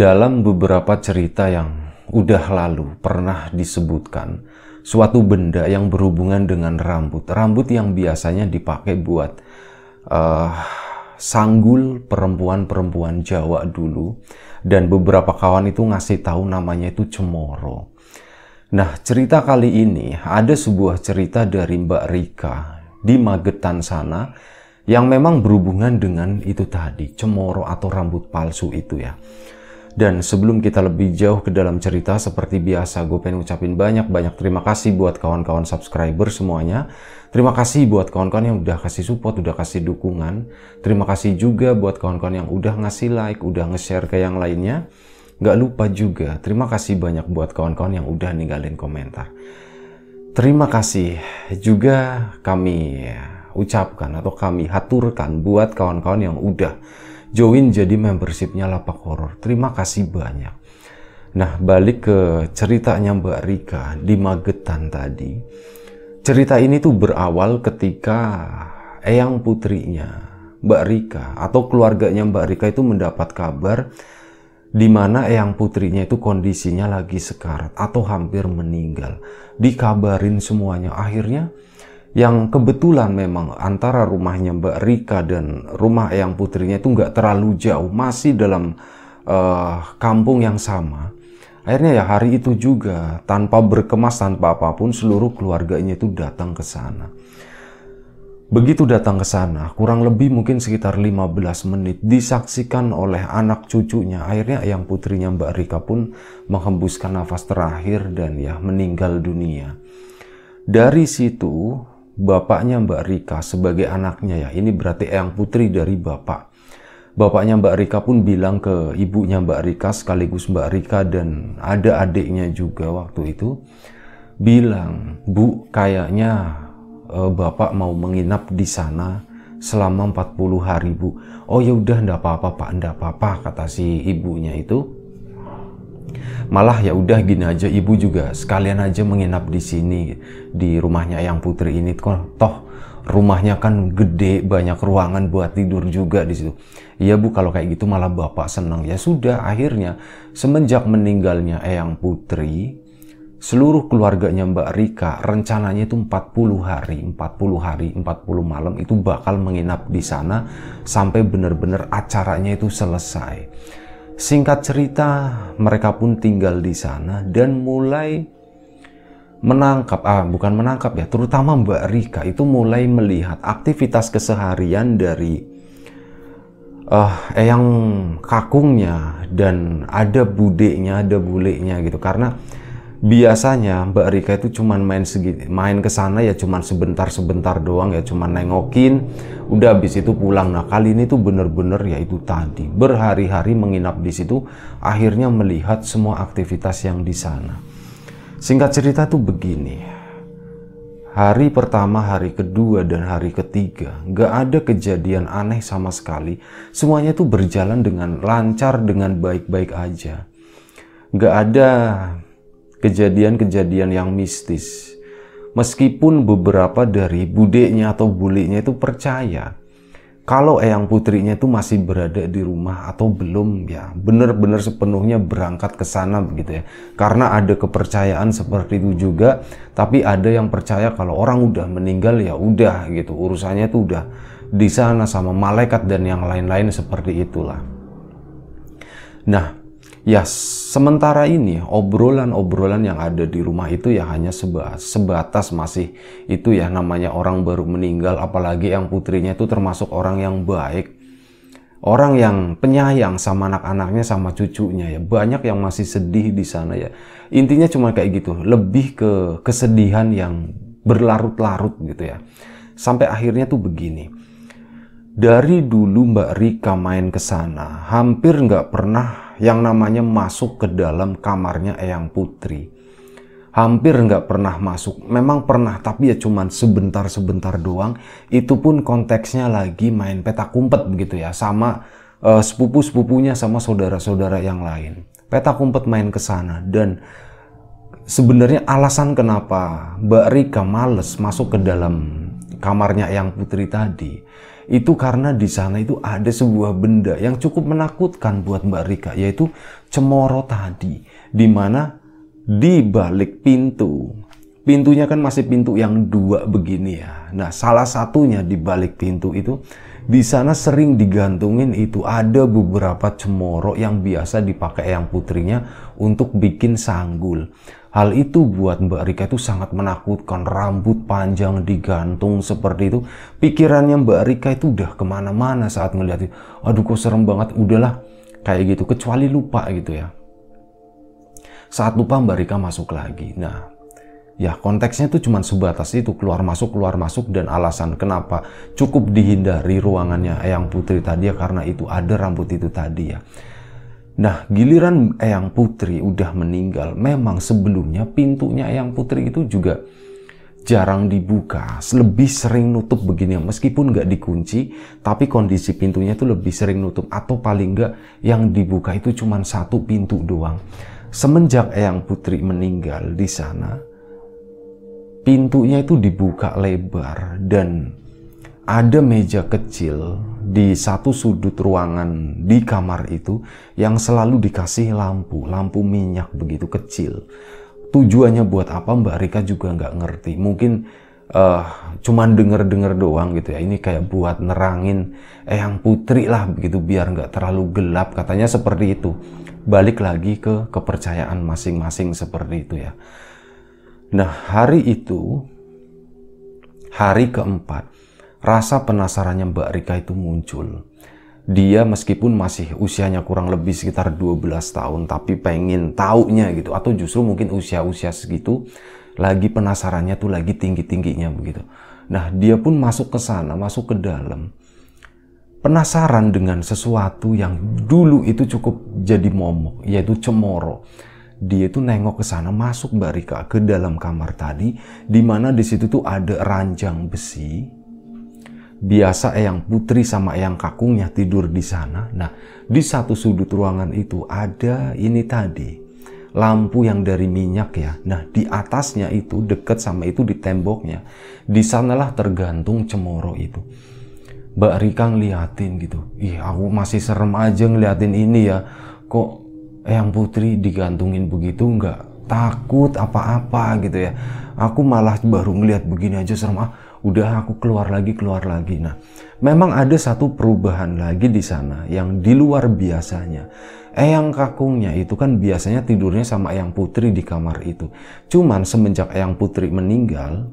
dalam beberapa cerita yang udah lalu pernah disebutkan suatu benda yang berhubungan dengan rambut. Rambut yang biasanya dipakai buat uh, sanggul perempuan-perempuan Jawa dulu dan beberapa kawan itu ngasih tahu namanya itu cemoro. Nah, cerita kali ini ada sebuah cerita dari Mbak Rika di Magetan sana yang memang berhubungan dengan itu tadi, cemoro atau rambut palsu itu ya. Dan sebelum kita lebih jauh ke dalam cerita, seperti biasa gue pengen ucapin banyak-banyak terima kasih buat kawan-kawan subscriber semuanya. Terima kasih buat kawan-kawan yang udah kasih support, udah kasih dukungan. Terima kasih juga buat kawan-kawan yang udah ngasih like, udah nge-share ke yang lainnya. Gak lupa juga, terima kasih banyak buat kawan-kawan yang udah ninggalin komentar. Terima kasih juga kami ucapkan atau kami haturkan buat kawan-kawan yang udah join jadi membershipnya Lapak Horor. Terima kasih banyak. Nah, balik ke ceritanya Mbak Rika di Magetan tadi. Cerita ini tuh berawal ketika Eyang putrinya, Mbak Rika atau keluarganya Mbak Rika itu mendapat kabar di mana Eyang putrinya itu kondisinya lagi sekarat atau hampir meninggal. Dikabarin semuanya. Akhirnya yang kebetulan memang antara rumahnya Mbak Rika dan rumah yang Putrinya itu nggak terlalu jauh, masih dalam uh, kampung yang sama. Akhirnya ya hari itu juga tanpa berkemas tanpa apapun seluruh keluarganya itu datang ke sana. Begitu datang ke sana, kurang lebih mungkin sekitar 15 menit disaksikan oleh anak cucunya. Akhirnya yang putrinya Mbak Rika pun menghembuskan nafas terakhir dan ya meninggal dunia. Dari situ bapaknya Mbak Rika sebagai anaknya ya. Ini berarti yang Putri dari bapak. Bapaknya Mbak Rika pun bilang ke ibunya Mbak Rika sekaligus Mbak Rika dan ada adiknya juga waktu itu bilang, "Bu, kayaknya e, Bapak mau menginap di sana selama 40 hari, Bu." "Oh ya udah, ndak apa-apa, Pak, ndak apa-apa," kata si ibunya itu malah ya udah gini aja ibu juga sekalian aja menginap di sini di rumahnya yang putri ini toh rumahnya kan gede banyak ruangan buat tidur juga di situ iya bu kalau kayak gitu malah bapak senang ya sudah akhirnya semenjak meninggalnya eyang putri seluruh keluarganya Mbak Rika rencananya itu 40 hari 40 hari 40 malam itu bakal menginap di sana sampai benar-benar acaranya itu selesai Singkat cerita, mereka pun tinggal di sana dan mulai menangkap, ah bukan menangkap ya, terutama Mbak Rika itu mulai melihat aktivitas keseharian dari uh, eyang kakungnya dan ada budenya, ada bulenya gitu karena biasanya Mbak Rika itu cuman main segini, main ke sana ya cuman sebentar-sebentar doang ya cuman nengokin, udah habis itu pulang. Nah, kali ini tuh bener-bener ya itu tadi berhari-hari menginap di situ, akhirnya melihat semua aktivitas yang di sana. Singkat cerita tuh begini. Hari pertama, hari kedua, dan hari ketiga gak ada kejadian aneh sama sekali. Semuanya tuh berjalan dengan lancar, dengan baik-baik aja. Gak ada kejadian-kejadian yang mistis. Meskipun beberapa dari budeknya atau buliknya itu percaya kalau Eyang Putrinya itu masih berada di rumah atau belum ya benar-benar sepenuhnya berangkat ke sana begitu ya karena ada kepercayaan seperti itu juga tapi ada yang percaya kalau orang udah meninggal ya udah gitu urusannya itu udah di sana sama malaikat dan yang lain-lain seperti itulah nah ya sementara ini obrolan-obrolan yang ada di rumah itu ya hanya sebatas, masih itu ya namanya orang baru meninggal apalagi yang putrinya itu termasuk orang yang baik orang yang penyayang sama anak-anaknya sama cucunya ya banyak yang masih sedih di sana ya intinya cuma kayak gitu lebih ke kesedihan yang berlarut-larut gitu ya sampai akhirnya tuh begini dari dulu Mbak Rika main ke sana, hampir nggak pernah yang namanya masuk ke dalam kamarnya Eyang Putri. Hampir nggak pernah masuk, memang pernah tapi ya cuman sebentar-sebentar doang. Itu pun konteksnya lagi main peta kumpet begitu ya, sama uh, sepupu-sepupunya sama saudara-saudara yang lain. Peta kumpet main ke sana dan sebenarnya alasan kenapa Mbak Rika males masuk ke dalam kamarnya Eyang Putri tadi itu karena di sana itu ada sebuah benda yang cukup menakutkan buat Mbak Rika yaitu cemoro tadi di mana di balik pintu pintunya kan masih pintu yang dua begini ya nah salah satunya di balik pintu itu di sana sering digantungin itu ada beberapa cemoro yang biasa dipakai yang putrinya untuk bikin sanggul Hal itu buat Mbak Rika itu sangat menakutkan. Rambut panjang digantung seperti itu. Pikirannya Mbak Rika itu udah kemana-mana saat melihat itu. Aduh kok serem banget. Udahlah kayak gitu. Kecuali lupa gitu ya. Saat lupa Mbak Rika masuk lagi. Nah ya konteksnya itu cuma sebatas itu keluar masuk keluar masuk dan alasan kenapa cukup dihindari ruangannya Eyang Putri tadi ya karena itu ada rambut itu tadi ya Nah, giliran Eyang Putri udah meninggal, memang sebelumnya pintunya Eyang Putri itu juga jarang dibuka, lebih sering nutup begini. Meskipun nggak dikunci, tapi kondisi pintunya itu lebih sering nutup. Atau paling nggak yang dibuka itu cuma satu pintu doang. Semenjak Eyang Putri meninggal di sana, pintunya itu dibuka lebar dan ada meja kecil di satu sudut ruangan di kamar itu yang selalu dikasih lampu, lampu minyak begitu kecil. Tujuannya buat apa Mbak Rika juga nggak ngerti. Mungkin uh, cuman denger-denger doang gitu ya. Ini kayak buat nerangin eh yang Putri lah begitu biar nggak terlalu gelap. Katanya seperti itu. Balik lagi ke kepercayaan masing-masing seperti itu ya. Nah hari itu, hari keempat, rasa penasarannya Mbak Rika itu muncul. Dia meskipun masih usianya kurang lebih sekitar 12 tahun tapi pengen taunya gitu atau justru mungkin usia-usia segitu lagi penasarannya tuh lagi tinggi-tingginya begitu. Nah, dia pun masuk ke sana, masuk ke dalam. Penasaran dengan sesuatu yang dulu itu cukup jadi momok, yaitu cemoro dia itu nengok ke sana masuk Mbak Rika ke dalam kamar tadi di mana di situ tuh ada ranjang besi biasa yang Putri sama yang Kakungnya tidur di sana. Nah, di satu sudut ruangan itu ada ini tadi lampu yang dari minyak ya. Nah, di atasnya itu dekat sama itu di temboknya. Di sanalah tergantung cemoro itu. Mbak Rika ngeliatin gitu. Ih, aku masih serem aja ngeliatin ini ya. Kok yang Putri digantungin begitu nggak takut apa-apa gitu ya. Aku malah baru ngeliat begini aja serem. Ah, udah aku keluar lagi keluar lagi nah memang ada satu perubahan lagi di sana yang di luar biasanya Eyang kakungnya itu kan biasanya tidurnya sama Eyang Putri di kamar itu. Cuman semenjak Eyang Putri meninggal,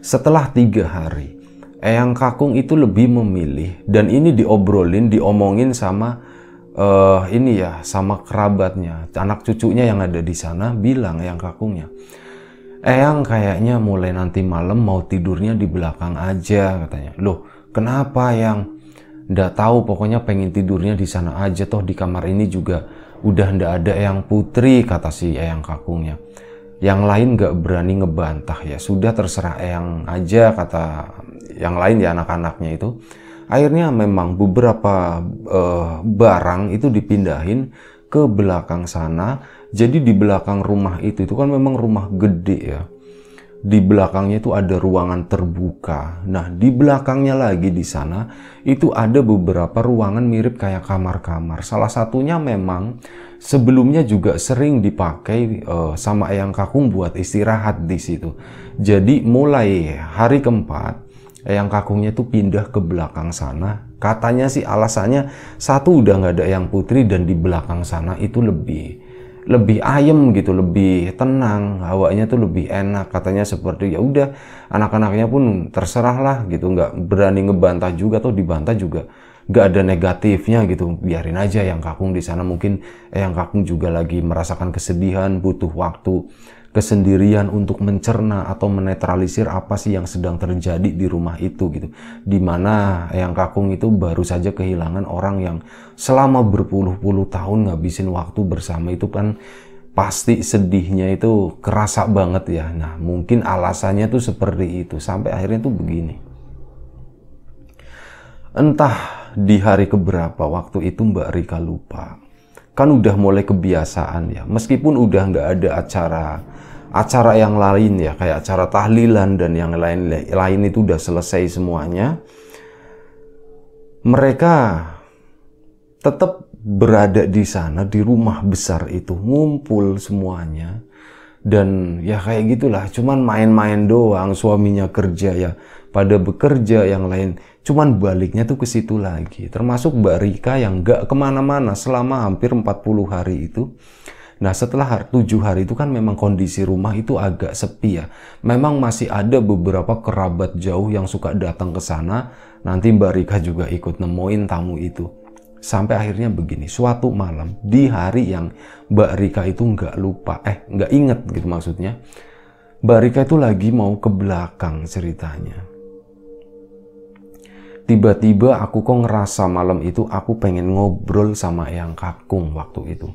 setelah tiga hari, Eyang kakung itu lebih memilih dan ini diobrolin, diomongin sama uh, ini ya, sama kerabatnya, anak cucunya yang ada di sana bilang Eyang kakungnya Eyang kayaknya mulai nanti malam mau tidurnya di belakang aja katanya. Loh, kenapa yang ndak tahu pokoknya pengen tidurnya di sana aja toh di kamar ini juga udah ndak ada Eyang Putri kata si Eyang kakungnya. Yang lain nggak berani ngebantah ya sudah terserah Eyang aja kata yang lain ya anak-anaknya itu. Akhirnya memang beberapa uh, barang itu dipindahin ke belakang sana jadi di belakang rumah itu itu kan memang rumah gede ya. Di belakangnya itu ada ruangan terbuka. Nah, di belakangnya lagi di sana itu ada beberapa ruangan mirip kayak kamar-kamar. Salah satunya memang sebelumnya juga sering dipakai uh, sama Eyang Kakung buat istirahat di situ. Jadi mulai hari keempat Eyang Kakungnya tuh pindah ke belakang sana. Katanya sih alasannya satu udah nggak ada Yang Putri dan di belakang sana itu lebih lebih ayem gitu, lebih tenang, hawanya tuh lebih enak. Katanya seperti ya udah, anak-anaknya pun terserah lah gitu, nggak berani ngebantah juga atau dibantah juga. Nggak ada negatifnya gitu, biarin aja yang kakung di sana mungkin eh, yang kakung juga lagi merasakan kesedihan, butuh waktu kesendirian untuk mencerna atau menetralisir apa sih yang sedang terjadi di rumah itu gitu. Dimana yang kakung itu baru saja kehilangan orang yang selama berpuluh-puluh tahun ngabisin waktu bersama itu kan pasti sedihnya itu kerasa banget ya. Nah mungkin alasannya tuh seperti itu sampai akhirnya tuh begini. Entah di hari keberapa waktu itu Mbak Rika lupa kan udah mulai kebiasaan ya meskipun udah nggak ada acara acara yang lain ya kayak acara tahlilan dan yang lain lain itu udah selesai semuanya mereka tetap berada di sana di rumah besar itu ngumpul semuanya dan ya kayak gitulah cuman main-main doang suaminya kerja ya pada bekerja yang lain cuman baliknya tuh ke situ lagi termasuk Mbak Rika yang gak kemana-mana selama hampir 40 hari itu Nah setelah tujuh hari itu kan memang kondisi rumah itu agak sepi ya. Memang masih ada beberapa kerabat jauh yang suka datang ke sana. Nanti Mbak Rika juga ikut nemuin tamu itu. Sampai akhirnya begini, suatu malam di hari yang Mbak Rika itu nggak lupa, eh nggak inget gitu maksudnya. Mbak Rika itu lagi mau ke belakang ceritanya. Tiba-tiba aku kok ngerasa malam itu aku pengen ngobrol sama yang kakung waktu itu.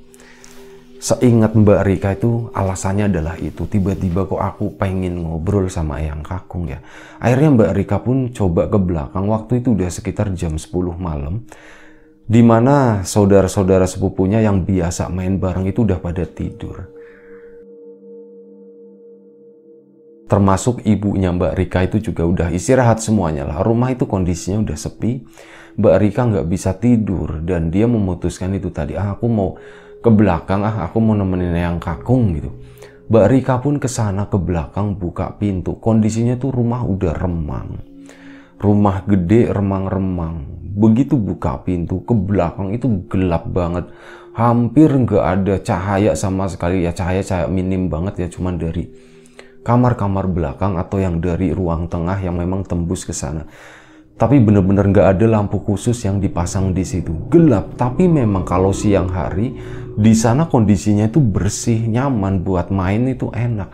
Seingat Mbak Rika itu alasannya adalah itu. Tiba-tiba kok aku pengen ngobrol sama Eyang Kakung ya. Akhirnya Mbak Rika pun coba ke belakang. Waktu itu udah sekitar jam 10 malam. di mana saudara-saudara sepupunya yang biasa main bareng itu udah pada tidur. termasuk ibunya Mbak Rika itu juga udah istirahat semuanya lah. Rumah itu kondisinya udah sepi. Mbak Rika nggak bisa tidur dan dia memutuskan itu tadi, ah, aku mau ke belakang ah aku mau nemenin yang kakung gitu Mbak Rika pun ke sana ke belakang buka pintu kondisinya tuh rumah udah remang rumah gede remang-remang begitu buka pintu ke belakang itu gelap banget hampir nggak ada cahaya sama sekali ya cahaya cahaya minim banget ya cuman dari kamar-kamar belakang atau yang dari ruang tengah yang memang tembus ke sana tapi bener-bener nggak -bener ada lampu khusus yang dipasang di situ gelap tapi memang kalau siang hari di sana kondisinya itu bersih nyaman buat main itu enak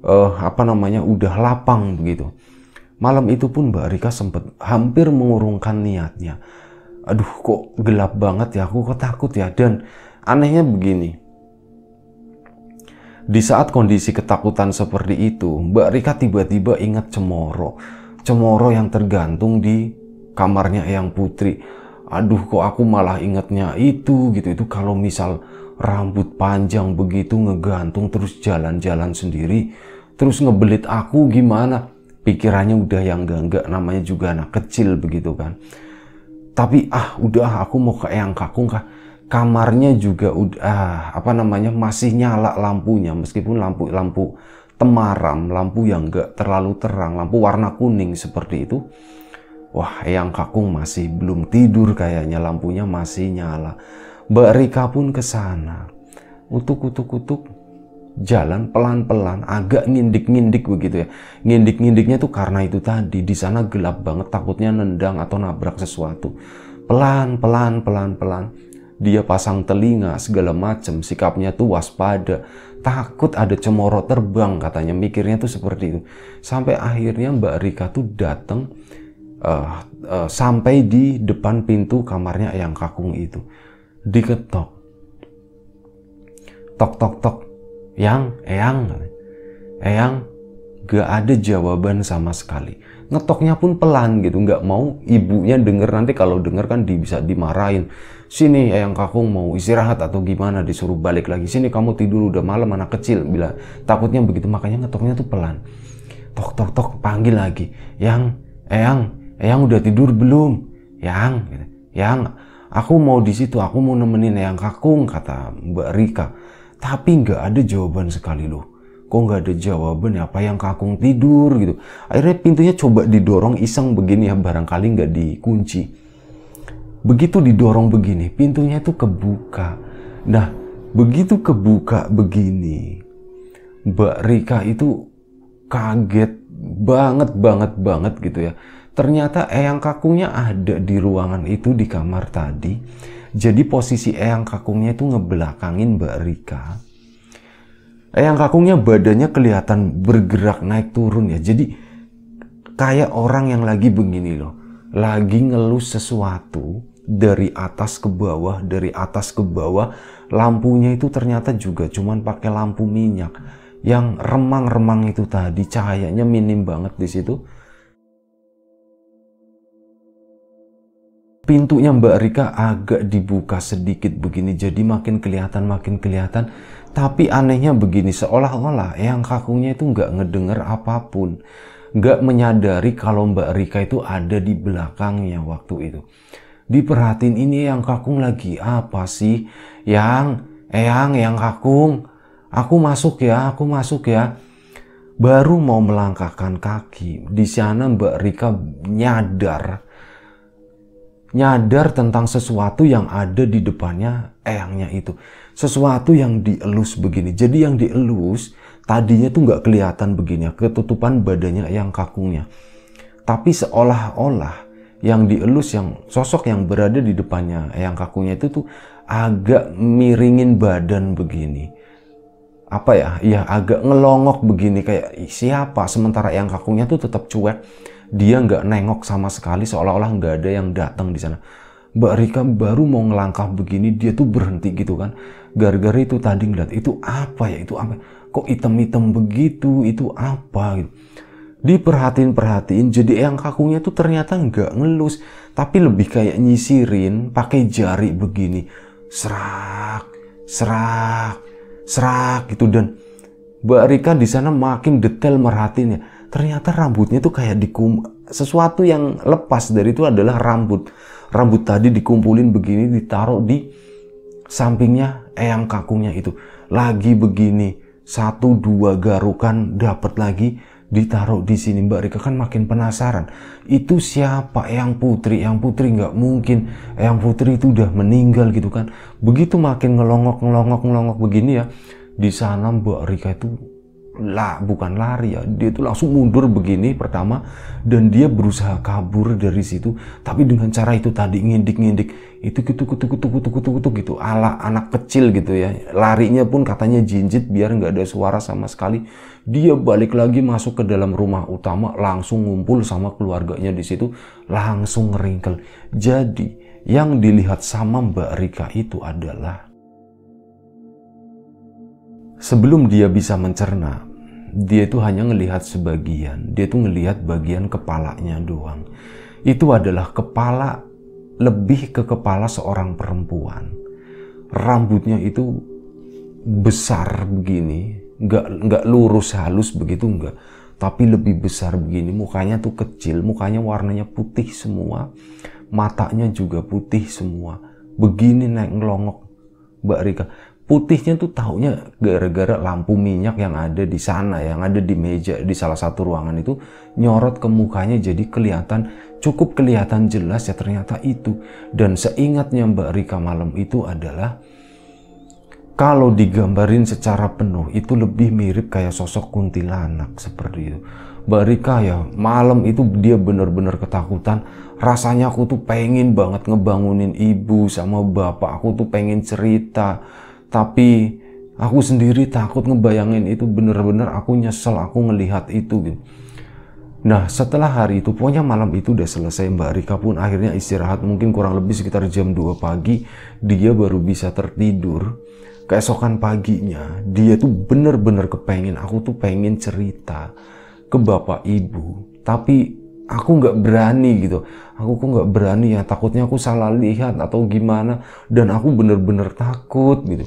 uh, apa namanya udah lapang begitu malam itu pun Mbak Rika sempat hampir mengurungkan niatnya aduh kok gelap banget ya aku kok takut ya dan anehnya begini di saat kondisi ketakutan seperti itu, Mbak Rika tiba-tiba ingat cemoro. Cemoro yang tergantung di kamarnya yang Putri aduh kok aku malah ingatnya itu gitu itu kalau misal rambut panjang begitu ngegantung terus jalan-jalan sendiri terus ngebelit aku gimana pikirannya udah yang enggak-enggak namanya juga anak kecil begitu kan tapi ah udah aku mau ke yang kakung kah kamarnya juga udah ah, apa namanya masih nyala lampunya meskipun lampu lampu temaram lampu yang enggak terlalu terang lampu warna kuning seperti itu Wah, yang Kakung masih belum tidur kayaknya lampunya masih nyala. Mbak Rika pun kesana. sana. Utuk-utuk-utuk jalan pelan-pelan agak ngindik-ngindik begitu ya ngindik-ngindiknya tuh karena itu tadi di sana gelap banget takutnya nendang atau nabrak sesuatu pelan-pelan pelan-pelan dia pasang telinga segala macam sikapnya tuh waspada takut ada cemoro terbang katanya mikirnya tuh seperti itu sampai akhirnya Mbak Rika tuh datang uh, uh, sampai di depan pintu kamarnya yang Kakung itu. Diketok. Tok tok tok. Yang, Eyang. Eyang, gak ada jawaban sama sekali. Ngetoknya pun pelan gitu, nggak mau ibunya denger nanti kalau denger kan di, bisa dimarahin. Sini yang Kakung mau istirahat atau gimana disuruh balik lagi. Sini kamu tidur udah malam anak kecil bila takutnya begitu makanya ngetoknya tuh pelan. Tok tok tok panggil lagi. Yang, Eyang, Eyang udah tidur belum? Yang, gitu. yang, aku mau di situ, aku mau nemenin Yang Kakung, kata Mbak Rika. Tapi nggak ada jawaban sekali loh. Kok nggak ada jawaban ya? Apa yang Kakung tidur gitu? Akhirnya pintunya coba didorong iseng begini ya, barangkali nggak dikunci. Begitu didorong begini, pintunya itu kebuka. Nah, begitu kebuka begini, Mbak Rika itu kaget banget banget banget gitu ya Ternyata eyang kakungnya ada di ruangan itu di kamar tadi. Jadi posisi eyang kakungnya itu ngebelakangin Mbak Rika. Eyang kakungnya badannya kelihatan bergerak naik turun ya. Jadi kayak orang yang lagi begini loh. Lagi ngelus sesuatu dari atas ke bawah, dari atas ke bawah. Lampunya itu ternyata juga cuman pakai lampu minyak. Yang remang-remang itu tadi cahayanya minim banget di situ pintunya Mbak Rika agak dibuka sedikit begini jadi makin kelihatan makin kelihatan tapi anehnya begini seolah-olah yang kakungnya itu nggak ngedenger apapun nggak menyadari kalau Mbak Rika itu ada di belakangnya waktu itu diperhatiin ini yang kakung lagi apa sih yang eyang yang kakung aku masuk ya aku masuk ya baru mau melangkahkan kaki di sana Mbak Rika nyadar nyadar tentang sesuatu yang ada di depannya eyangnya itu. Sesuatu yang dielus begini. Jadi yang dielus tadinya tuh nggak kelihatan begini, ya, ketutupan badannya yang kakungnya. Tapi seolah-olah yang dielus yang sosok yang berada di depannya yang kakungnya itu tuh agak miringin badan begini. Apa ya? Ya agak ngelongok begini kayak siapa sementara yang kakungnya tuh tetap cuek dia nggak nengok sama sekali seolah-olah nggak ada yang datang di sana. Mbak Rika baru mau ngelangkah begini dia tuh berhenti gitu kan. Gara-gara itu tadi ngeliat itu apa ya itu apa? Kok item-item begitu itu apa gitu. Diperhatiin-perhatiin jadi yang kakunya tuh ternyata nggak ngelus. Tapi lebih kayak nyisirin pakai jari begini. Serak, serak, serak gitu dan Mbak Rika di sana makin detail merhatiinnya ternyata rambutnya tuh kayak dikum sesuatu yang lepas dari itu adalah rambut rambut tadi dikumpulin begini ditaruh di sampingnya eyang eh, kakungnya itu lagi begini satu dua garukan dapat lagi ditaruh di sini Mbak Rika kan makin penasaran itu siapa yang putri yang putri nggak mungkin yang putri itu udah meninggal gitu kan begitu makin ngelongok ngelongok ngelongok begini ya di sana Mbak Rika itu lah bukan lari ya dia itu langsung mundur begini pertama dan dia berusaha kabur dari situ tapi dengan cara itu tadi ngindik ngindik itu kutu kutu kutu kutu kutu kutu gitu ala anak kecil gitu ya larinya pun katanya jinjit biar nggak ada suara sama sekali dia balik lagi masuk ke dalam rumah utama langsung ngumpul sama keluarganya di situ langsung ngeringkel jadi yang dilihat sama Mbak Rika itu adalah sebelum dia bisa mencerna dia itu hanya melihat sebagian. Dia itu melihat bagian kepalanya doang. Itu adalah kepala lebih ke kepala seorang perempuan. Rambutnya itu besar begini, nggak nggak lurus halus begitu nggak, tapi lebih besar begini. Mukanya tuh kecil, mukanya warnanya putih semua, matanya juga putih semua. Begini naik ngelongok Mbak Rika putihnya tuh taunya gara-gara lampu minyak yang ada di sana, yang ada di meja di salah satu ruangan itu nyorot ke mukanya jadi kelihatan cukup kelihatan jelas ya ternyata itu. Dan seingatnya Mbak Rika malam itu adalah kalau digambarin secara penuh itu lebih mirip kayak sosok kuntilanak seperti itu. Mbak Rika ya malam itu dia benar-benar ketakutan rasanya aku tuh pengen banget ngebangunin ibu sama bapak aku tuh pengen cerita tapi aku sendiri takut ngebayangin itu bener-bener aku nyesel aku ngelihat itu gitu. Nah setelah hari itu pokoknya malam itu udah selesai Mbak Rika pun akhirnya istirahat mungkin kurang lebih sekitar jam 2 pagi dia baru bisa tertidur keesokan paginya dia tuh bener-bener kepengen aku tuh pengen cerita ke bapak ibu tapi aku nggak berani gitu aku kok nggak berani ya takutnya aku salah lihat atau gimana dan aku bener-bener takut gitu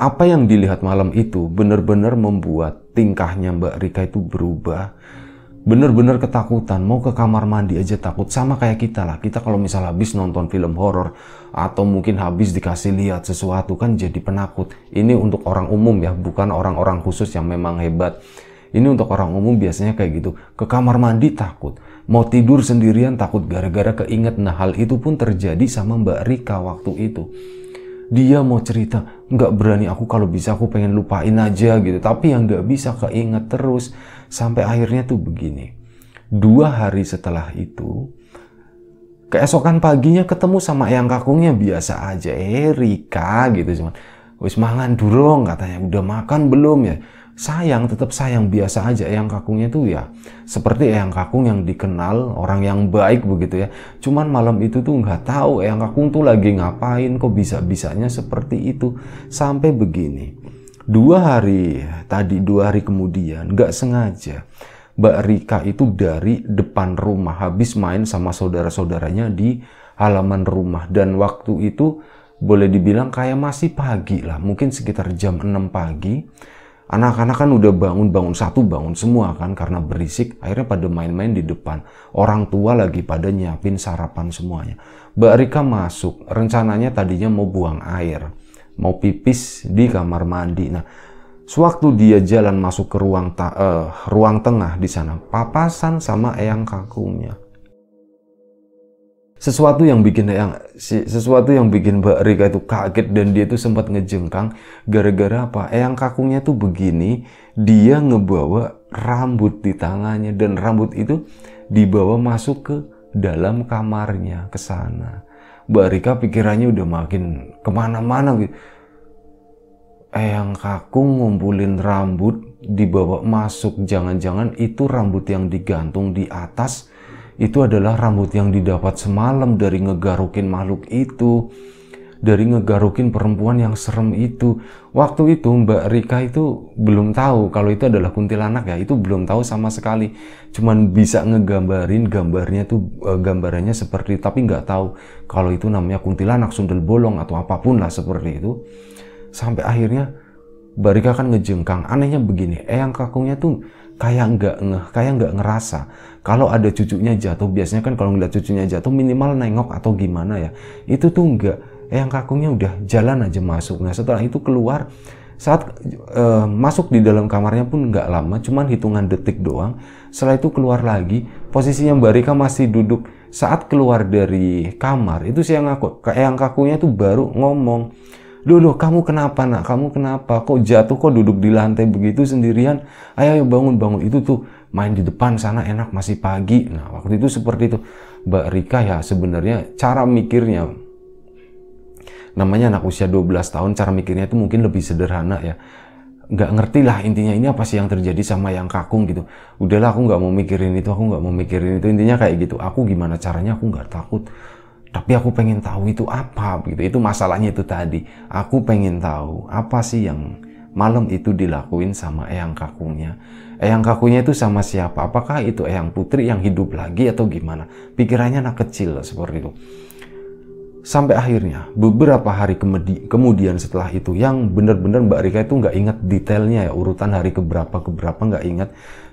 apa yang dilihat malam itu benar-benar membuat tingkahnya Mbak Rika itu berubah. Benar-benar ketakutan, mau ke kamar mandi aja takut. Sama kayak kita lah, kita kalau misal habis nonton film horor atau mungkin habis dikasih lihat sesuatu kan jadi penakut. Ini untuk orang umum ya, bukan orang-orang khusus yang memang hebat ini untuk orang umum biasanya kayak gitu. Ke kamar mandi takut. Mau tidur sendirian takut gara-gara keinget. Nah hal itu pun terjadi sama Mbak Rika waktu itu. Dia mau cerita, nggak berani aku kalau bisa aku pengen lupain aja gitu. Tapi yang nggak bisa keinget terus. Sampai akhirnya tuh begini. Dua hari setelah itu, keesokan paginya ketemu sama yang kakungnya biasa aja. Erika eh, gitu cuman. Wis mangan durung katanya. Udah makan belum ya? sayang tetap sayang biasa aja yang kakungnya itu ya seperti yang kakung yang dikenal orang yang baik begitu ya cuman malam itu tuh nggak tahu yang kakung tuh lagi ngapain kok bisa bisanya seperti itu sampai begini dua hari tadi dua hari kemudian nggak sengaja Mbak Rika itu dari depan rumah habis main sama saudara-saudaranya di halaman rumah dan waktu itu boleh dibilang kayak masih pagi lah mungkin sekitar jam 6 pagi Anak-anak kan udah bangun-bangun satu, bangun semua kan karena berisik. Akhirnya pada main-main di depan. Orang tua lagi pada nyiapin sarapan semuanya. Mbak Rika masuk. Rencananya tadinya mau buang air. Mau pipis di kamar mandi. Nah, sewaktu dia jalan masuk ke ruang ta uh, ruang tengah di sana, papasan sama eyang kakungnya sesuatu yang bikin yang sesuatu yang bikin Mbak Rika itu kaget dan dia itu sempat ngejengkang gara-gara apa? yang kakungnya tuh begini, dia ngebawa rambut di tangannya dan rambut itu dibawa masuk ke dalam kamarnya ke sana. Mbak Rika pikirannya udah makin kemana-mana gitu. yang kakung ngumpulin rambut dibawa masuk, jangan-jangan itu rambut yang digantung di atas itu adalah rambut yang didapat semalam dari ngegarukin makhluk itu dari ngegarukin perempuan yang serem itu waktu itu Mbak Rika itu belum tahu kalau itu adalah kuntilanak ya itu belum tahu sama sekali cuman bisa ngegambarin gambarnya tuh e, gambarannya seperti tapi nggak tahu kalau itu namanya kuntilanak sundel bolong atau apapun lah seperti itu sampai akhirnya Mbak Rika kan ngejengkang anehnya begini eh yang kakungnya tuh kayak nggak ngeh, kayak nggak ngerasa kalau ada cucunya jatuh. Biasanya kan kalau ngeliat cucunya jatuh minimal nengok atau gimana ya. Itu tuh nggak, yang kakunya udah jalan aja masuk. Nah setelah itu keluar, saat uh, masuk di dalam kamarnya pun nggak lama, cuman hitungan detik doang. Setelah itu keluar lagi, posisinya Mbak Rika masih duduk. Saat keluar dari kamar itu sih yang aku, kayak yang kakunya tuh baru ngomong Loh, loh, kamu kenapa nak? Kamu kenapa? Kok jatuh? Kok duduk di lantai begitu sendirian? Ayo, ayo bangun, bangun. Itu tuh main di depan sana enak masih pagi. Nah, waktu itu seperti itu. Mbak Rika ya sebenarnya cara mikirnya namanya anak usia 12 tahun cara mikirnya itu mungkin lebih sederhana ya nggak ngerti lah intinya ini apa sih yang terjadi sama yang kakung gitu udahlah aku nggak mau mikirin itu aku nggak mau mikirin itu intinya kayak gitu aku gimana caranya aku nggak takut tapi aku pengen tahu itu apa gitu itu masalahnya itu tadi aku pengen tahu apa sih yang malam itu dilakuin sama eyang kakungnya. eyang kakungnya itu sama siapa apakah itu eyang putri yang hidup lagi atau gimana pikirannya anak kecil seperti itu sampai akhirnya beberapa hari kemudian setelah itu yang benar-benar Mbak Rika itu nggak ingat detailnya ya urutan hari keberapa keberapa nggak ingat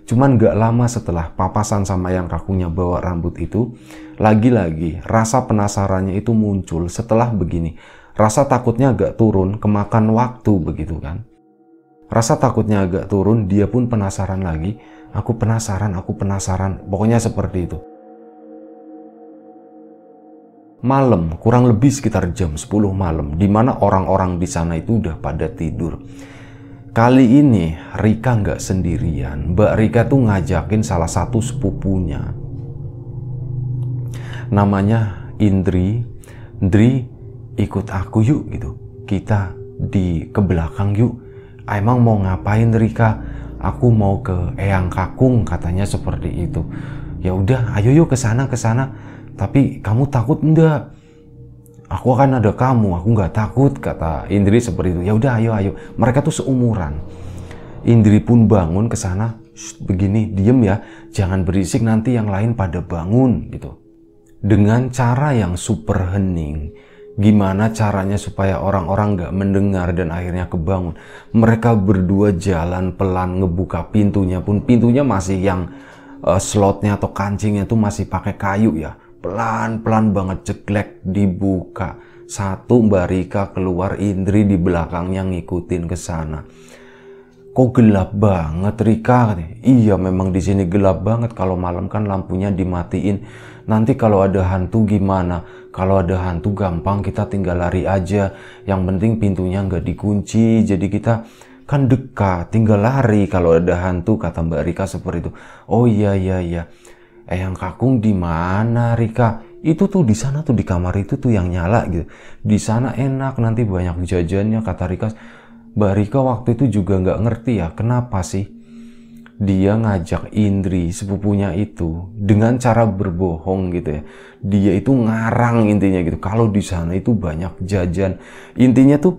Cuman gak lama setelah papasan sama yang kakunya bawa rambut itu, lagi-lagi rasa penasarannya itu muncul setelah begini. Rasa takutnya agak turun, kemakan waktu begitu kan. Rasa takutnya agak turun, dia pun penasaran lagi. Aku penasaran, aku penasaran. Pokoknya seperti itu. Malam, kurang lebih sekitar jam 10 malam, di mana orang-orang di sana itu udah pada tidur. Kali ini Rika nggak sendirian. Mbak Rika tuh ngajakin salah satu sepupunya. Namanya Indri. Indri ikut aku yuk gitu. Kita di ke belakang yuk. Emang mau ngapain Rika? Aku mau ke Eyang Kakung katanya seperti itu. Ya udah, ayo yuk ke sana ke sana. Tapi kamu takut enggak? aku akan ada kamu, aku nggak takut kata Indri seperti itu. Ya udah ayo ayo. Mereka tuh seumuran. Indri pun bangun ke sana begini diem ya, jangan berisik nanti yang lain pada bangun gitu. Dengan cara yang super hening, gimana caranya supaya orang-orang nggak mendengar dan akhirnya kebangun. Mereka berdua jalan pelan ngebuka pintunya pun pintunya masih yang uh, slotnya atau kancingnya tuh masih pakai kayu ya pelan-pelan banget ceklek dibuka satu Mbak Rika keluar Indri di belakangnya ngikutin ke sana kok gelap banget Rika iya memang di sini gelap banget kalau malam kan lampunya dimatiin nanti kalau ada hantu gimana kalau ada hantu gampang kita tinggal lari aja yang penting pintunya nggak dikunci jadi kita kan dekat tinggal lari kalau ada hantu kata Mbak Rika seperti itu oh iya iya iya Eyang Kakung di mana Rika? Itu tuh di sana tuh di kamar itu tuh yang nyala gitu. Di sana enak nanti banyak jajannya kata Rika. Mbak Rika waktu itu juga nggak ngerti ya kenapa sih dia ngajak Indri sepupunya itu dengan cara berbohong gitu ya. Dia itu ngarang intinya gitu. Kalau di sana itu banyak jajan. Intinya tuh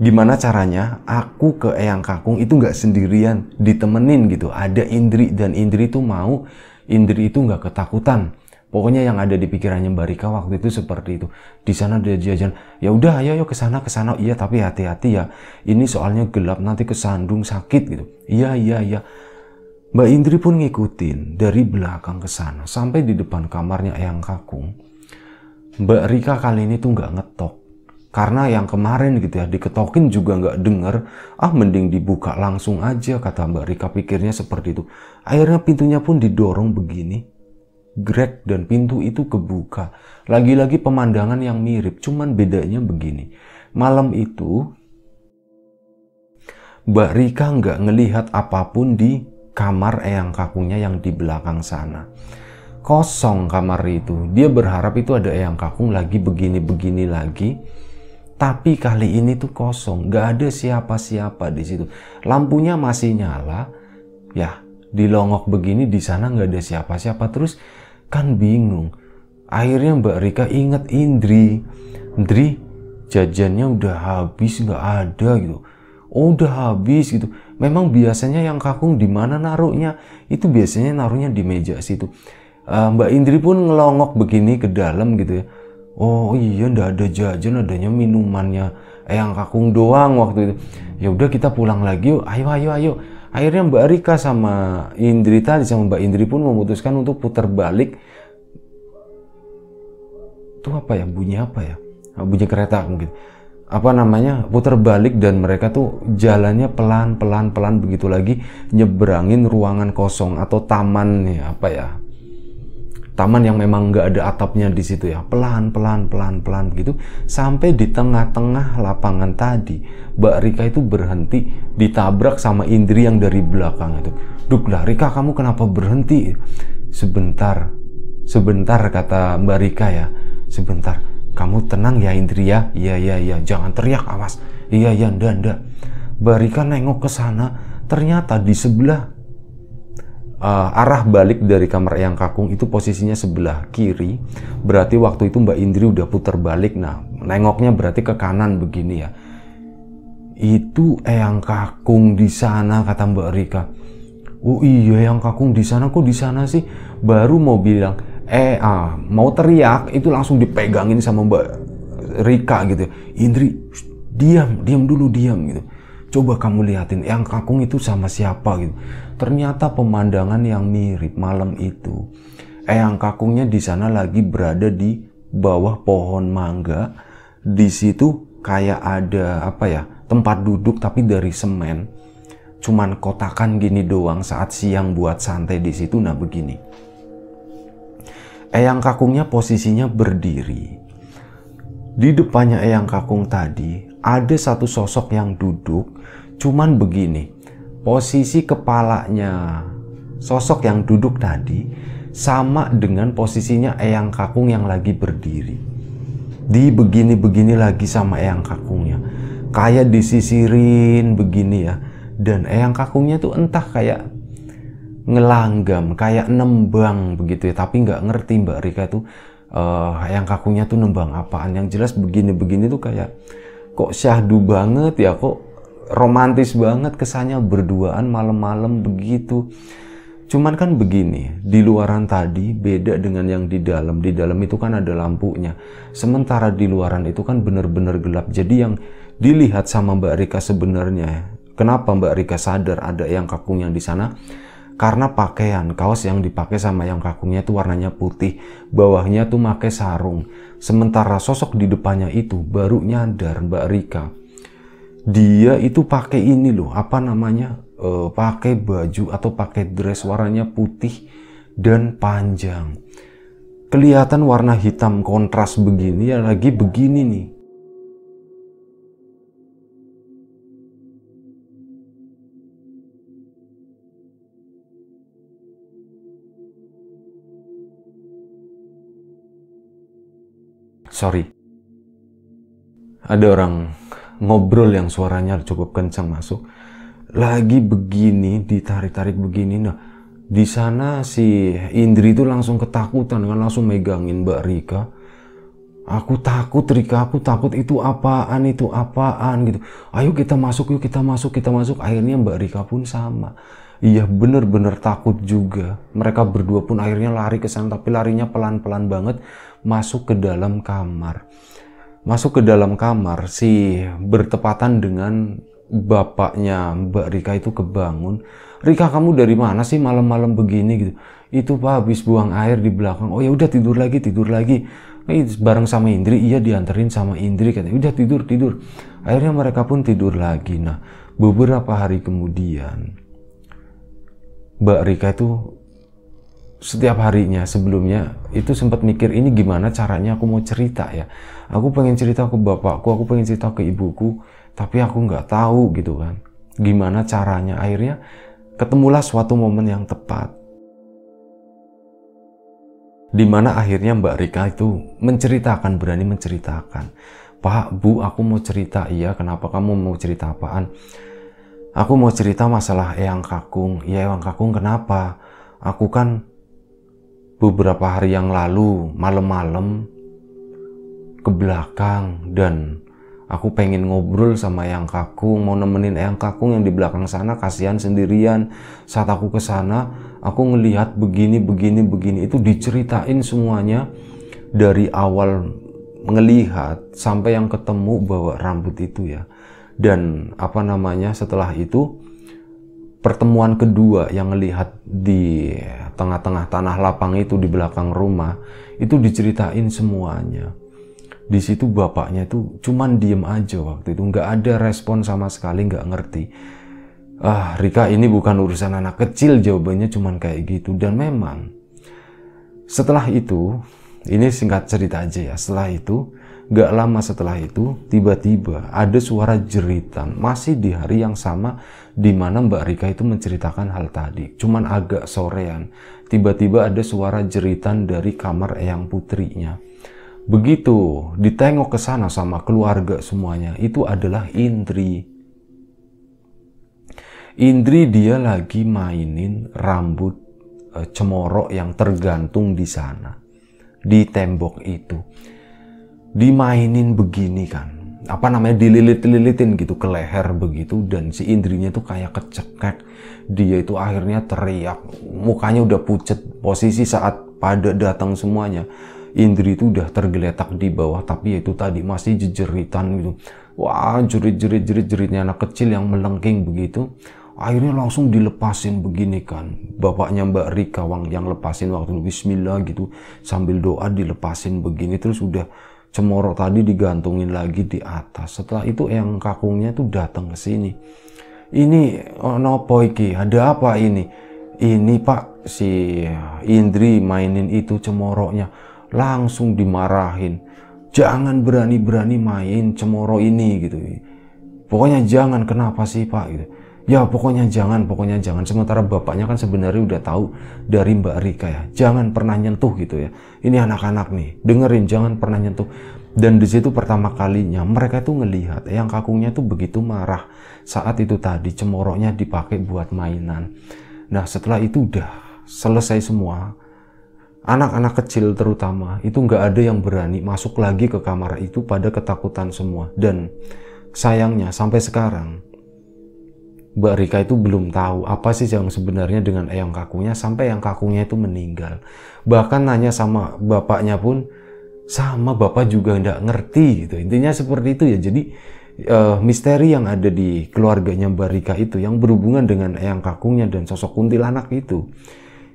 gimana caranya aku ke Eyang Kakung itu nggak sendirian, ditemenin gitu. Ada Indri dan Indri tuh mau Indri itu nggak ketakutan. Pokoknya yang ada di pikirannya Mbak Rika waktu itu seperti itu. Di sana dia jajan, ya udah ayo ayo ke sana ke sana. Iya, tapi hati-hati ya. Ini soalnya gelap nanti kesandung sakit gitu. Iya, iya, iya. Mbak Indri pun ngikutin dari belakang ke sana sampai di depan kamarnya Eyang Kakung. Mbak Rika kali ini tuh nggak ngetok karena yang kemarin gitu ya diketokin juga nggak denger ah mending dibuka langsung aja kata Mbak Rika pikirnya seperti itu akhirnya pintunya pun didorong begini grek dan pintu itu kebuka lagi-lagi pemandangan yang mirip cuman bedanya begini malam itu Mbak Rika nggak ngelihat apapun di kamar eyang kakunya yang di belakang sana kosong kamar itu dia berharap itu ada eyang kakung lagi begini-begini lagi tapi kali ini tuh kosong, gak ada siapa-siapa di situ. Lampunya masih nyala, ya di dilongok begini di sana nggak ada siapa-siapa terus kan bingung. Akhirnya Mbak Rika inget Indri, Indri jajannya udah habis nggak ada gitu. Oh udah habis gitu. Memang biasanya yang kakung di mana naruhnya? Itu biasanya naruhnya di meja situ. Uh, Mbak Indri pun ngelongok begini ke dalam gitu ya oh iya ndak ada jajan adanya minumannya yang Kakung doang waktu itu ya udah kita pulang lagi yuk ayo ayo ayo akhirnya Mbak Rika sama Indri tadi sama Mbak Indri pun memutuskan untuk putar balik Tuh apa ya bunyi apa ya ah, bunyi kereta mungkin apa namanya putar balik dan mereka tuh jalannya pelan pelan pelan begitu lagi nyebrangin ruangan kosong atau taman ya apa ya taman yang memang nggak ada atapnya di situ ya pelan pelan pelan pelan begitu sampai di tengah-tengah lapangan tadi Mbak Rika itu berhenti ditabrak sama Indri yang dari belakang itu Duk lah Rika kamu kenapa berhenti sebentar sebentar kata Mbak Rika ya sebentar kamu tenang ya Indri ya iya iya iya jangan teriak awas iya iya nda nda Mbak Rika nengok ke sana ternyata di sebelah uh, arah balik dari kamar Eyang Kakung itu posisinya sebelah kiri. Berarti waktu itu Mbak Indri udah putar balik. Nah, nengoknya berarti ke kanan begini ya. Itu Eyang Kakung di sana kata Mbak Rika. Oh iya Eyang Kakung di sana kok di sana sih? Baru mau bilang eh ah, mau teriak itu langsung dipegangin sama Mbak Rika gitu. Indri diam, diam dulu diam gitu. Coba kamu liatin Eyang Kakung itu sama siapa gitu Ternyata pemandangan yang mirip malam itu. Eyang eh, Kakungnya di sana lagi berada di bawah pohon mangga. Di situ kayak ada apa ya? Tempat duduk tapi dari semen. Cuman kotakan gini doang saat siang buat santai di situ. Nah begini. Eyang eh, Kakungnya posisinya berdiri. Di depannya Eyang eh, Kakung tadi ada satu sosok yang duduk cuman begini posisi kepalanya sosok yang duduk tadi sama dengan posisinya Eyang Kakung yang lagi berdiri. Di begini-begini lagi sama Eyang Kakungnya. Kayak disisirin begini ya. Dan Eyang Kakungnya tuh entah kayak ngelanggam, kayak nembang begitu ya. Tapi nggak ngerti Mbak Rika tuh uh, Eyang Kakungnya tuh nembang apaan. Yang jelas begini-begini tuh kayak kok syahdu banget ya kok romantis banget kesannya berduaan malam-malam begitu. Cuman kan begini, di luaran tadi beda dengan yang di dalam. Di dalam itu kan ada lampunya. Sementara di luaran itu kan bener-bener gelap. Jadi yang dilihat sama Mbak Rika sebenarnya, kenapa Mbak Rika sadar ada yang kakung yang di sana? Karena pakaian kaos yang dipakai sama yang kakungnya itu warnanya putih, bawahnya tuh pakai sarung. Sementara sosok di depannya itu baru nyadar Mbak Rika dia itu pakai ini loh apa namanya e, pakai baju atau pakai dress warnanya putih dan panjang kelihatan warna hitam kontras begini ya lagi begini nih sorry ada orang ngobrol yang suaranya cukup kencang masuk lagi begini ditarik-tarik begini nah di sana si Indri itu langsung ketakutan kan langsung megangin Mbak Rika aku takut Rika aku takut itu apaan itu apaan gitu ayo kita masuk yuk kita masuk kita masuk akhirnya Mbak Rika pun sama iya bener-bener takut juga mereka berdua pun akhirnya lari ke sana tapi larinya pelan-pelan banget masuk ke dalam kamar masuk ke dalam kamar si bertepatan dengan bapaknya Mbak Rika itu kebangun. Rika kamu dari mana sih malam-malam begini gitu? Itu pak habis buang air di belakang. Oh ya udah tidur lagi tidur lagi. ini bareng sama Indri, iya dianterin sama Indri katanya. Udah tidur tidur. Akhirnya mereka pun tidur lagi. Nah beberapa hari kemudian Mbak Rika itu setiap harinya sebelumnya itu sempat mikir ini gimana caranya aku mau cerita ya aku pengen cerita ke bapakku aku pengen cerita ke ibuku tapi aku nggak tahu gitu kan gimana caranya akhirnya ketemulah suatu momen yang tepat dimana akhirnya Mbak Rika itu menceritakan berani menceritakan Pak Bu aku mau cerita iya kenapa kamu mau cerita apaan aku mau cerita masalah Eyang Kakung ya Eyang Kakung kenapa aku kan beberapa hari yang lalu malam-malam ke belakang dan aku pengen ngobrol sama yang kakung mau nemenin yang kakung yang di belakang sana kasihan sendirian saat aku ke sana aku ngelihat begini begini begini itu diceritain semuanya dari awal ngelihat sampai yang ketemu bawa rambut itu ya dan apa namanya setelah itu pertemuan kedua yang melihat di tengah-tengah tanah lapang itu di belakang rumah itu diceritain semuanya di situ bapaknya itu cuman diem aja waktu itu nggak ada respon sama sekali nggak ngerti ah Rika ini bukan urusan anak kecil jawabannya cuman kayak gitu dan memang setelah itu ini singkat cerita aja ya setelah itu Gak lama setelah itu, tiba-tiba ada suara jeritan masih di hari yang sama di mana Mbak Rika itu menceritakan hal tadi. Cuman agak sorean. Tiba-tiba ada suara jeritan dari kamar Eyang Putrinya. Begitu ditengok ke sana sama keluarga semuanya, itu adalah Indri. Indri dia lagi mainin rambut eh, cemoro yang tergantung di sana di tembok itu dimainin begini kan apa namanya dililit-lilitin gitu ke leher begitu dan si indrinya tuh kayak kecekek dia itu akhirnya teriak mukanya udah pucet posisi saat pada datang semuanya Indri itu udah tergeletak di bawah tapi ya itu tadi masih jejeritan gitu wah jerit-jerit jerit-jeritnya anak kecil yang melengking begitu akhirnya langsung dilepasin begini kan bapaknya Mbak Rika Wang yang lepasin waktu itu Bismillah gitu sambil doa dilepasin begini terus udah cemoro tadi digantungin lagi di atas. Setelah itu yang kakungnya itu datang ke sini. Ini oh, nopo iki? Ada apa ini? Ini Pak si Indri mainin itu cemoroknya langsung dimarahin. Jangan berani-berani main cemoro ini gitu. Pokoknya jangan kenapa sih Pak gitu ya pokoknya jangan, pokoknya jangan. Sementara bapaknya kan sebenarnya udah tahu dari Mbak Rika ya, jangan pernah nyentuh gitu ya. Ini anak-anak nih, dengerin jangan pernah nyentuh. Dan di situ pertama kalinya mereka tuh ngelihat yang kakungnya tuh begitu marah saat itu tadi cemoroknya dipakai buat mainan. Nah setelah itu udah selesai semua, anak-anak kecil terutama itu nggak ada yang berani masuk lagi ke kamar itu pada ketakutan semua. Dan sayangnya sampai sekarang Mbak Rika itu belum tahu apa sih yang sebenarnya dengan eyang kakunya sampai yang kakunya itu meninggal. Bahkan nanya sama bapaknya pun sama bapak juga nggak ngerti gitu. Intinya seperti itu ya. Jadi uh, misteri yang ada di keluarganya Mbak Rika itu yang berhubungan dengan eyang kakunya dan sosok kuntilanak itu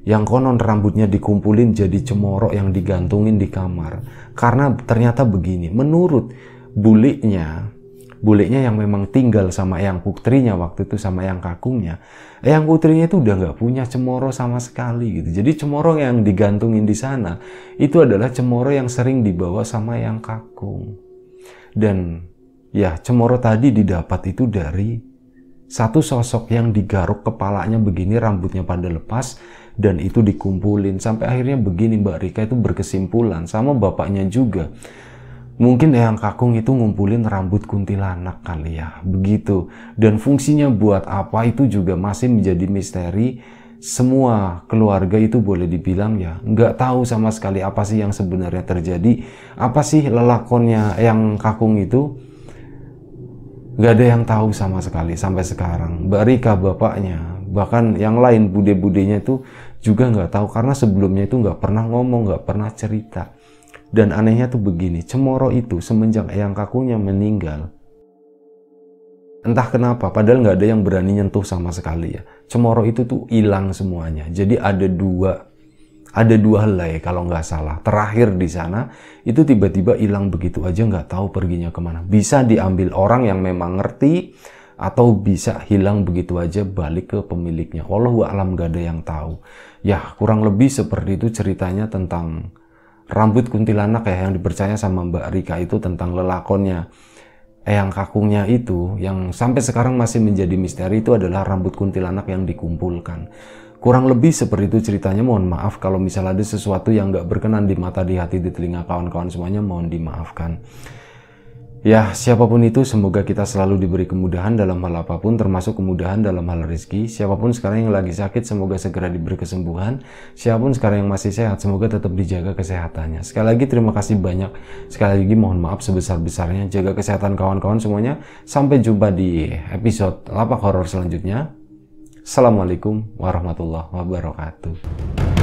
yang konon rambutnya dikumpulin jadi cemoro yang digantungin di kamar karena ternyata begini menurut buliknya bulenya yang memang tinggal sama yang putrinya waktu itu sama yang kakungnya yang putrinya itu udah nggak punya cemoro sama sekali gitu jadi cemoro yang digantungin di sana itu adalah cemoro yang sering dibawa sama yang kakung dan ya cemoro tadi didapat itu dari satu sosok yang digaruk kepalanya begini rambutnya pada lepas dan itu dikumpulin sampai akhirnya begini Mbak Rika itu berkesimpulan sama bapaknya juga Mungkin Eyang Kakung itu ngumpulin rambut kuntilanak kali ya, begitu. Dan fungsinya buat apa itu juga masih menjadi misteri. Semua keluarga itu boleh dibilang ya, nggak tahu sama sekali apa sih yang sebenarnya terjadi. Apa sih lelakonnya yang Kakung itu? Nggak ada yang tahu sama sekali sampai sekarang. Barika bapaknya, bahkan yang lain bude-budenya itu juga nggak tahu karena sebelumnya itu nggak pernah ngomong, nggak pernah cerita dan anehnya tuh begini, Cemoro itu semenjak Eyang Kakunya meninggal, entah kenapa, padahal nggak ada yang berani nyentuh sama sekali ya. Cemoro itu tuh hilang semuanya. Jadi ada dua ada dua helai kalau nggak salah. Terakhir di sana itu tiba-tiba hilang begitu aja nggak tahu perginya kemana. Bisa diambil orang yang memang ngerti atau bisa hilang begitu aja balik ke pemiliknya. Wallahu alam nggak ada yang tahu. Ya kurang lebih seperti itu ceritanya tentang rambut kuntilanak ya yang dipercaya sama Mbak Rika itu tentang lelakonnya yang kakungnya itu yang sampai sekarang masih menjadi misteri itu adalah rambut kuntilanak yang dikumpulkan kurang lebih seperti itu ceritanya mohon maaf kalau misalnya ada sesuatu yang nggak berkenan di mata di hati di telinga kawan-kawan semuanya mohon dimaafkan Ya, siapapun itu semoga kita selalu diberi kemudahan dalam hal apapun termasuk kemudahan dalam hal rezeki. Siapapun sekarang yang lagi sakit semoga segera diberi kesembuhan. Siapapun sekarang yang masih sehat semoga tetap dijaga kesehatannya. Sekali lagi terima kasih banyak. Sekali lagi mohon maaf sebesar-besarnya. Jaga kesehatan kawan-kawan semuanya. Sampai jumpa di episode Lapak Horor selanjutnya. Assalamualaikum warahmatullahi wabarakatuh.